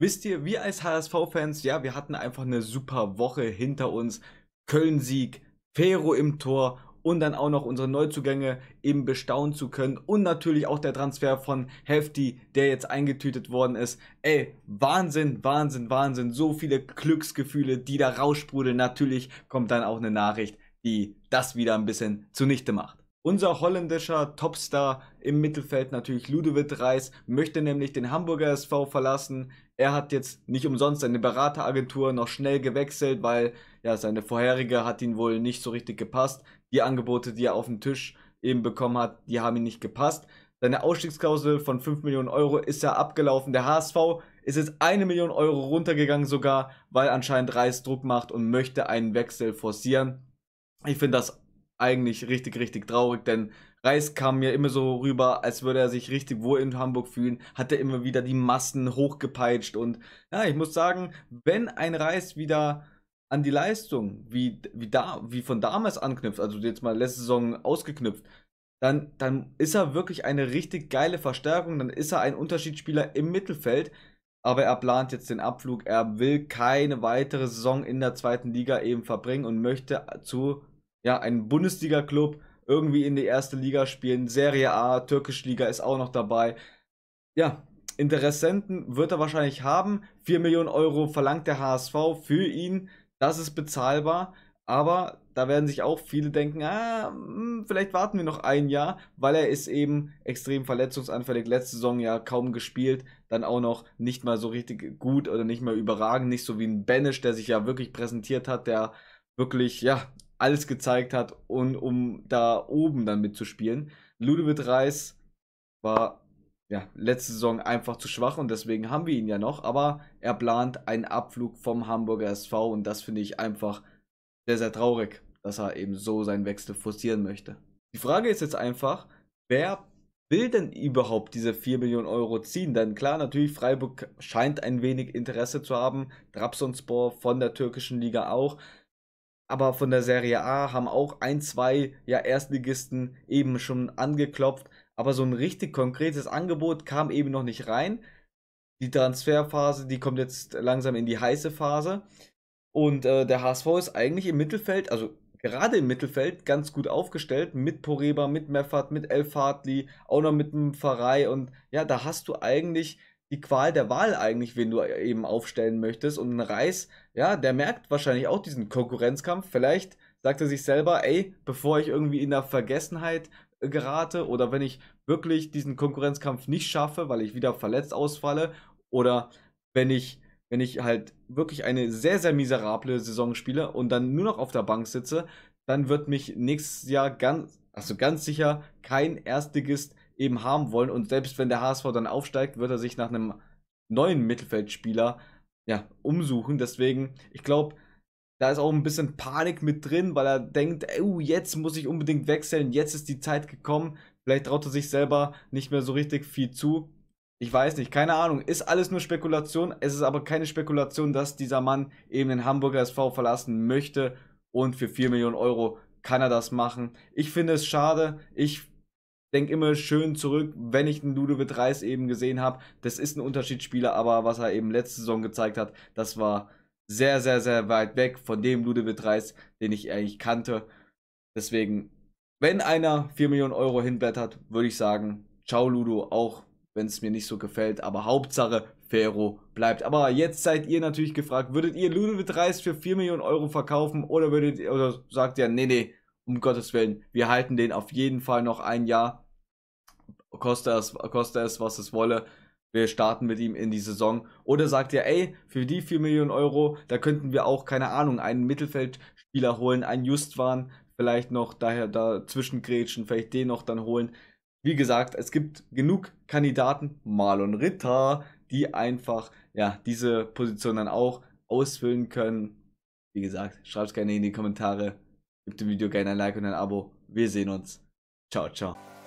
Wisst ihr, wir als HSV-Fans, ja, wir hatten einfach eine super Woche hinter uns. Köln-Sieg, Fero im Tor und dann auch noch unsere Neuzugänge eben bestaunen zu können und natürlich auch der Transfer von Hefti, der jetzt eingetütet worden ist. Ey, Wahnsinn, Wahnsinn, Wahnsinn, so viele Glücksgefühle, die da raussprudeln. Natürlich kommt dann auch eine Nachricht, die das wieder ein bisschen zunichte macht. Unser holländischer Topstar im Mittelfeld natürlich Ludovic Reis möchte nämlich den Hamburger SV verlassen. Er hat jetzt nicht umsonst seine Berateragentur noch schnell gewechselt, weil ja seine vorherige hat ihn wohl nicht so richtig gepasst. Die Angebote, die er auf den Tisch eben bekommen hat, die haben ihm nicht gepasst. Seine Ausstiegsklausel von 5 Millionen Euro ist ja abgelaufen. Der HSV ist jetzt eine Million Euro runtergegangen sogar, weil anscheinend Reis Druck macht und möchte einen Wechsel forcieren. Ich finde das eigentlich richtig, richtig traurig, denn Reis kam mir immer so rüber, als würde er sich richtig wohl in Hamburg fühlen, hat er immer wieder die Massen hochgepeitscht und ja, ich muss sagen, wenn ein Reis wieder an die Leistung, wie, wie, da, wie von damals anknüpft, also jetzt mal letzte Saison ausgeknüpft, dann, dann ist er wirklich eine richtig geile Verstärkung, dann ist er ein Unterschiedsspieler im Mittelfeld, aber er plant jetzt den Abflug, er will keine weitere Saison in der zweiten Liga eben verbringen und möchte zu ja, ein Bundesliga-Club irgendwie in die erste Liga spielen. Serie A, Türkisch Liga ist auch noch dabei. Ja, Interessenten wird er wahrscheinlich haben. 4 Millionen Euro verlangt der HSV für ihn. Das ist bezahlbar. Aber da werden sich auch viele denken, ah, hm, vielleicht warten wir noch ein Jahr, weil er ist eben extrem verletzungsanfällig. Letzte Saison ja kaum gespielt, dann auch noch nicht mal so richtig gut oder nicht mal überragend, nicht so wie ein Banish, der sich ja wirklich präsentiert hat, der wirklich, ja, alles gezeigt hat und um da oben dann mitzuspielen. Ludovic Reis war ja, letzte Saison einfach zu schwach und deswegen haben wir ihn ja noch, aber er plant einen Abflug vom Hamburger SV und das finde ich einfach sehr, sehr traurig, dass er eben so seinen Wechsel forcieren möchte. Die Frage ist jetzt einfach, wer will denn überhaupt diese 4 Millionen Euro ziehen? Denn klar, natürlich, Freiburg scheint ein wenig Interesse zu haben, Trabzonspor von der türkischen Liga auch, aber von der Serie A haben auch ein, zwei ja, Erstligisten eben schon angeklopft. Aber so ein richtig konkretes Angebot kam eben noch nicht rein. Die Transferphase, die kommt jetzt langsam in die heiße Phase. Und äh, der HSV ist eigentlich im Mittelfeld, also gerade im Mittelfeld, ganz gut aufgestellt. Mit Poreba, mit Meffat, mit Elfhardli, auch noch mit dem Pfarrei. Und ja, da hast du eigentlich die Qual der Wahl eigentlich, wen du äh, eben aufstellen möchtest. Und ein Reis, ja, der merkt wahrscheinlich auch diesen Konkurrenzkampf. Vielleicht sagt er sich selber, ey, bevor ich irgendwie in der Vergessenheit äh, gerate oder wenn ich wirklich diesen Konkurrenzkampf nicht schaffe, weil ich wieder verletzt ausfalle oder wenn ich wenn ich halt wirklich eine sehr sehr miserable Saison spiele und dann nur noch auf der Bank sitze, dann wird mich nächstes Jahr ganz also ganz sicher kein Erstligist eben haben wollen. Und selbst wenn der HSV dann aufsteigt, wird er sich nach einem neuen Mittelfeldspieler ja, umsuchen. Deswegen, ich glaube, da ist auch ein bisschen Panik mit drin, weil er denkt, oh, jetzt muss ich unbedingt wechseln, jetzt ist die Zeit gekommen. Vielleicht traut er sich selber nicht mehr so richtig viel zu. Ich weiß nicht, keine Ahnung. Ist alles nur Spekulation. Es ist aber keine Spekulation, dass dieser Mann eben den Hamburger SV verlassen möchte. Und für 4 Millionen Euro kann er das machen. Ich finde es schade. Ich denke immer schön zurück, wenn ich den Ludovic Reis eben gesehen habe. Das ist ein Unterschiedsspieler, aber was er eben letzte Saison gezeigt hat, das war sehr, sehr, sehr weit weg von dem Ludovic Reis, den ich eigentlich kannte. Deswegen, wenn einer 4 Millionen Euro hinblättert, würde ich sagen, ciao Ludo, auch wenn es mir nicht so gefällt. Aber Hauptsache, Fero bleibt. Aber jetzt seid ihr natürlich gefragt, würdet ihr Ludovic Reis für 4 Millionen Euro verkaufen oder würdet oder sagt ihr, nee, nee, um Gottes Willen, wir halten den auf jeden Fall noch ein Jahr. Koste es, koste es, was es wolle. Wir starten mit ihm in die Saison. Oder sagt ihr, ey, für die 4 Millionen Euro, da könnten wir auch, keine Ahnung, einen Mittelfeldspieler holen, einen Justwan, vielleicht noch daher dazwischen grätschen, vielleicht den noch dann holen. Wie gesagt, es gibt genug Kandidaten, Marlon Ritter, die einfach, ja, diese Position dann auch ausfüllen können. Wie gesagt, schreibt es gerne in die Kommentare. Gebt dem Video gerne ein Like und ein Abo. Wir sehen uns. Ciao, ciao.